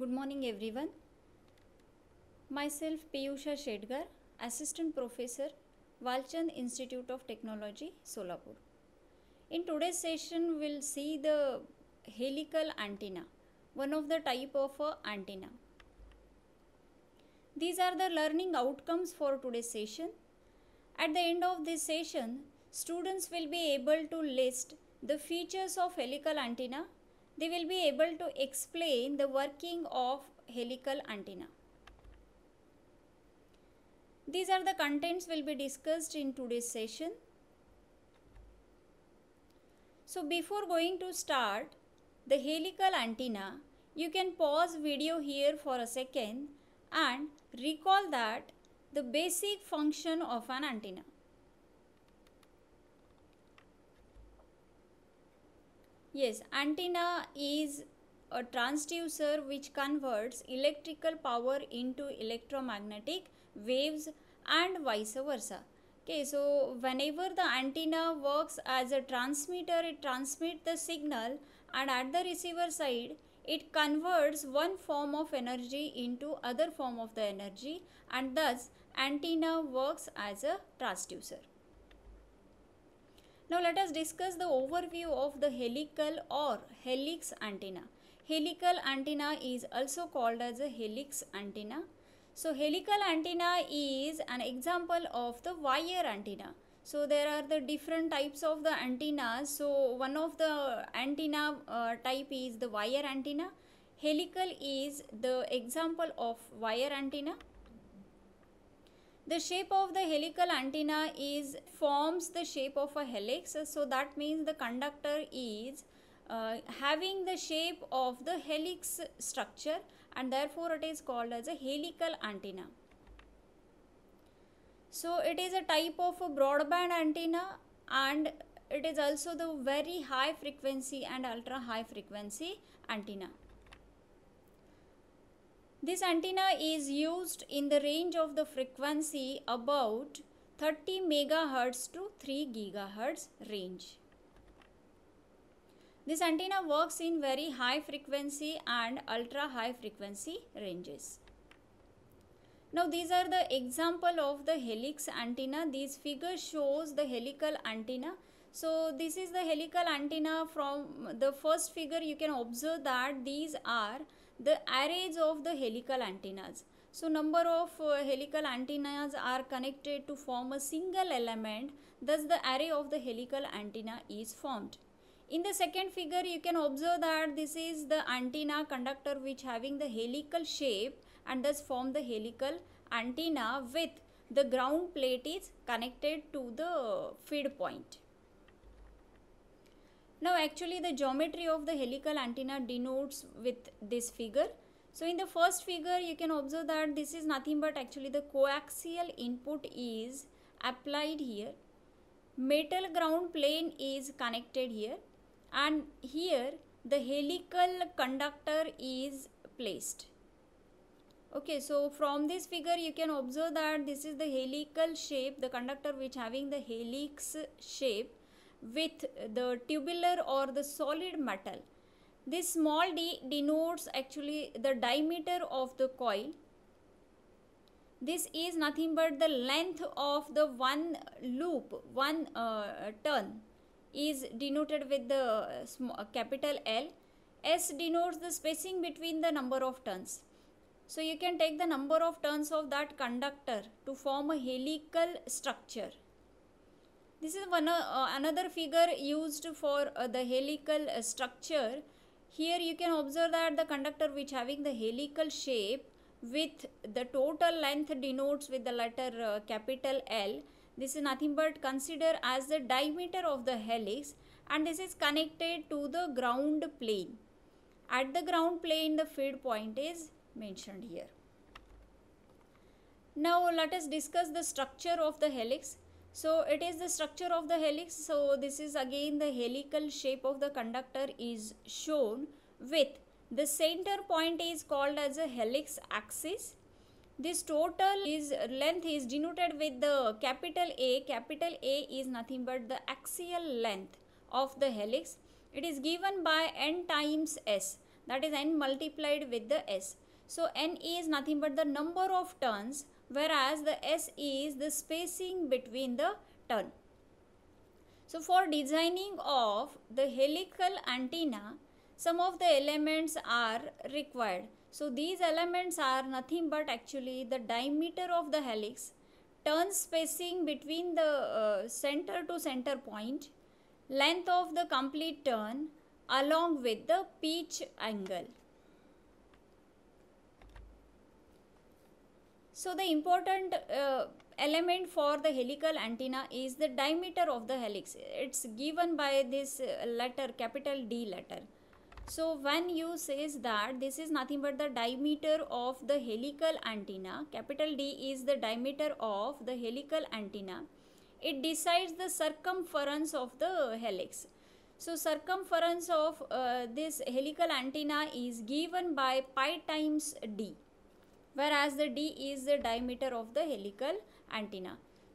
Good morning everyone. Myself Piyusha Shedgar, Assistant Professor, Walchand Institute of Technology, Solapur. In today's session, we'll see the helical antenna, one of the type of antenna. These are the learning outcomes for today's session. At the end of this session, students will be able to list the features of helical antenna they will be able to explain the working of helical antenna. These are the contents will be discussed in today's session. So before going to start the helical antenna, you can pause video here for a second and recall that the basic function of an antenna. Yes, antenna is a transducer which converts electrical power into electromagnetic waves and vice versa. Okay, so whenever the antenna works as a transmitter, it transmits the signal and at the receiver side, it converts one form of energy into other form of the energy and thus antenna works as a transducer. Now let us discuss the overview of the helical or helix antenna. Helical antenna is also called as a helix antenna. So helical antenna is an example of the wire antenna. So there are the different types of the antennas. So one of the antenna uh, type is the wire antenna. Helical is the example of wire antenna the shape of the helical antenna is forms the shape of a helix. So that means the conductor is uh, having the shape of the helix structure and therefore it is called as a helical antenna. So it is a type of a broadband antenna and it is also the very high frequency and ultra high frequency antenna. This antenna is used in the range of the frequency about 30 MHz to 3 GHz range. This antenna works in very high frequency and ultra high frequency ranges. Now these are the example of the helix antenna. This figure shows the helical antenna. So this is the helical antenna from the first figure you can observe that these are the arrays of the helical antennas. So number of uh, helical antennas are connected to form a single element thus the array of the helical antenna is formed. In the second figure you can observe that this is the antenna conductor which having the helical shape and thus form the helical antenna with the ground plate is connected to the feed point. Now actually the geometry of the helical antenna denotes with this figure. So in the first figure you can observe that this is nothing but actually the coaxial input is applied here. Metal ground plane is connected here and here the helical conductor is placed. Okay, so from this figure you can observe that this is the helical shape, the conductor which having the helix shape with the tubular or the solid metal. This small d denotes actually the diameter of the coil. This is nothing but the length of the one loop, one uh, turn is denoted with the uh, uh capital L. S denotes the spacing between the number of turns. So you can take the number of turns of that conductor to form a helical structure. This is one uh, uh, another figure used for uh, the helical uh, structure. Here you can observe that the conductor which having the helical shape with the total length denotes with the letter uh, capital L. This is nothing but consider as the diameter of the helix and this is connected to the ground plane. At the ground plane the feed point is mentioned here. Now let us discuss the structure of the helix. So it is the structure of the helix. So this is again the helical shape of the conductor is shown with the center point is called as a helix axis. This total is length is denoted with the capital A. Capital A is nothing but the axial length of the helix. It is given by n times s that is n multiplied with the s. So n is nothing but the number of turns whereas the S is the spacing between the turn. So for designing of the helical antenna, some of the elements are required. So these elements are nothing but actually the diameter of the helix, turn spacing between the uh, center to center point, length of the complete turn along with the pitch angle. So the important uh, element for the helical antenna is the diameter of the helix. It's given by this uh, letter capital D letter. So when you says that this is nothing but the diameter of the helical antenna, capital D is the diameter of the helical antenna. It decides the circumference of the helix. So circumference of uh, this helical antenna is given by pi times d whereas the d is the diameter of the helical antenna.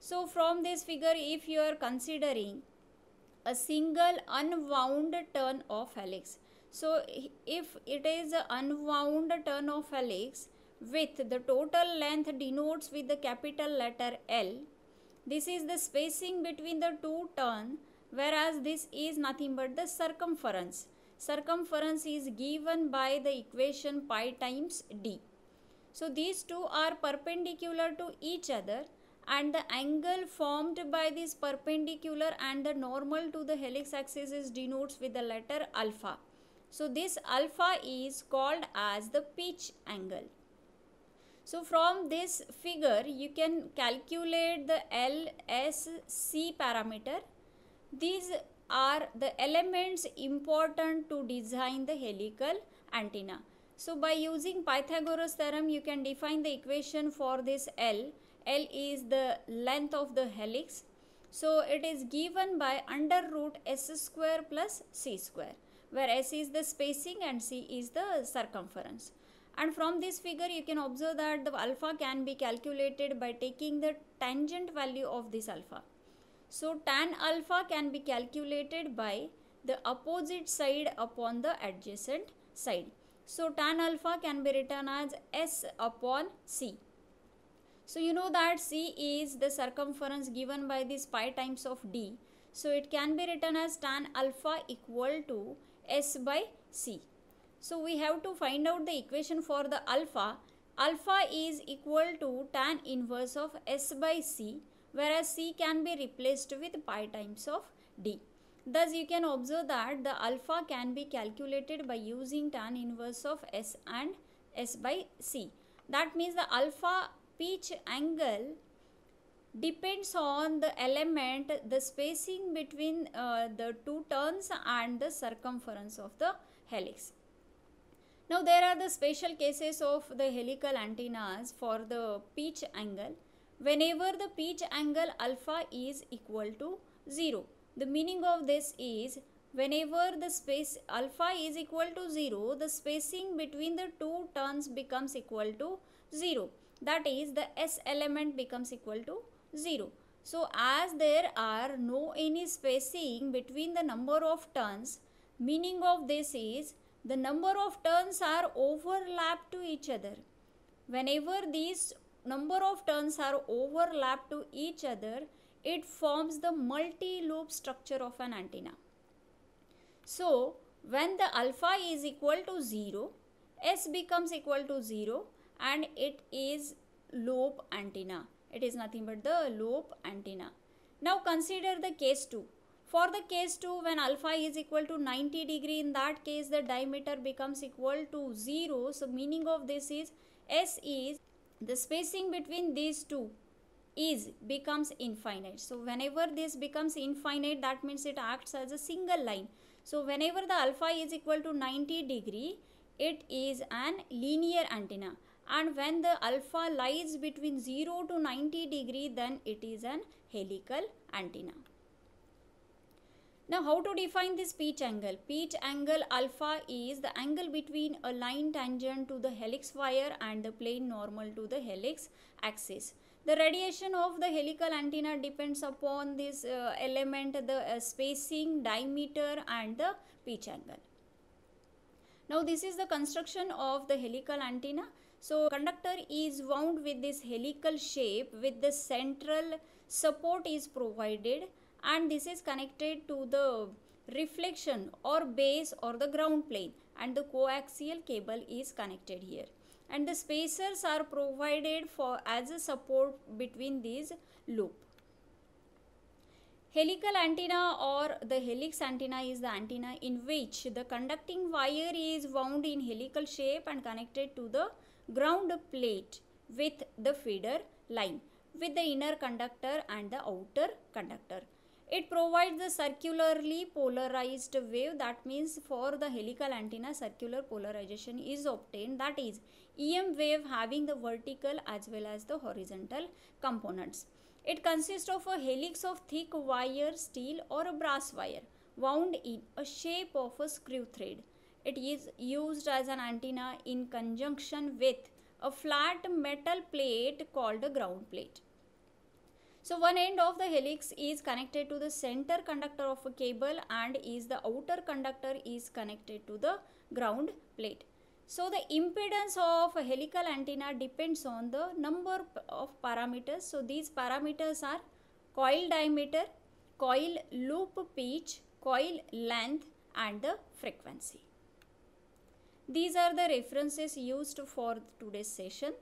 So from this figure if you are considering a single unwound turn of helix. So if it is an unwound turn of helix with the total length denotes with the capital letter L. This is the spacing between the two turn whereas this is nothing but the circumference. Circumference is given by the equation pi times d. So these two are perpendicular to each other and the angle formed by this perpendicular and the normal to the helix axis is denotes with the letter alpha. So this alpha is called as the pitch angle. So from this figure you can calculate the LSC parameter. These are the elements important to design the helical antenna. So by using Pythagoras theorem you can define the equation for this L. L is the length of the helix. So it is given by under root s square plus c square where s is the spacing and c is the circumference. And from this figure you can observe that the alpha can be calculated by taking the tangent value of this alpha. So tan alpha can be calculated by the opposite side upon the adjacent side. So tan alpha can be written as S upon C. So you know that C is the circumference given by this pi times of D. So it can be written as tan alpha equal to S by C. So we have to find out the equation for the alpha. Alpha is equal to tan inverse of S by C whereas C can be replaced with pi times of D. Thus, you can observe that the alpha can be calculated by using tan inverse of S and S by C. That means the alpha pitch angle depends on the element, the spacing between uh, the two turns and the circumference of the helix. Now, there are the special cases of the helical antennas for the pitch angle whenever the pitch angle alpha is equal to 0. The meaning of this is whenever the space alpha is equal to 0, the spacing between the two turns becomes equal to 0. That is the S element becomes equal to 0. So as there are no any spacing between the number of turns, meaning of this is the number of turns are overlapped to each other. Whenever these number of turns are overlapped to each other, it forms the multi-loop structure of an antenna. So, when the alpha is equal to 0, S becomes equal to 0 and it is lobe antenna. It is nothing but the lobe antenna. Now consider the case 2. For the case 2 when alpha is equal to 90 degree in that case the diameter becomes equal to 0. So meaning of this is S is the spacing between these two is becomes infinite so whenever this becomes infinite that means it acts as a single line so whenever the alpha is equal to 90 degree it is an linear antenna and when the alpha lies between 0 to 90 degree then it is an helical antenna. Now how to define this pitch angle? Pitch angle alpha is the angle between a line tangent to the helix wire and the plane normal to the helix axis. The radiation of the helical antenna depends upon this uh, element, the uh, spacing, diameter and the pitch angle. Now this is the construction of the helical antenna. So conductor is wound with this helical shape with the central support is provided and this is connected to the reflection or base or the ground plane and the coaxial cable is connected here and the spacers are provided for as a support between these loop. Helical antenna or the helix antenna is the antenna in which the conducting wire is wound in helical shape and connected to the ground plate with the feeder line with the inner conductor and the outer conductor. It provides the circularly polarized wave that means for the helical antenna circular polarization is obtained that is EM wave having the vertical as well as the horizontal components. It consists of a helix of thick wire steel or a brass wire wound in a shape of a screw thread. It is used as an antenna in conjunction with a flat metal plate called a ground plate. So one end of the helix is connected to the center conductor of a cable and is the outer conductor is connected to the ground plate. So the impedance of a helical antenna depends on the number of parameters. So these parameters are coil diameter, coil loop pitch, coil length and the frequency. These are the references used for today's session.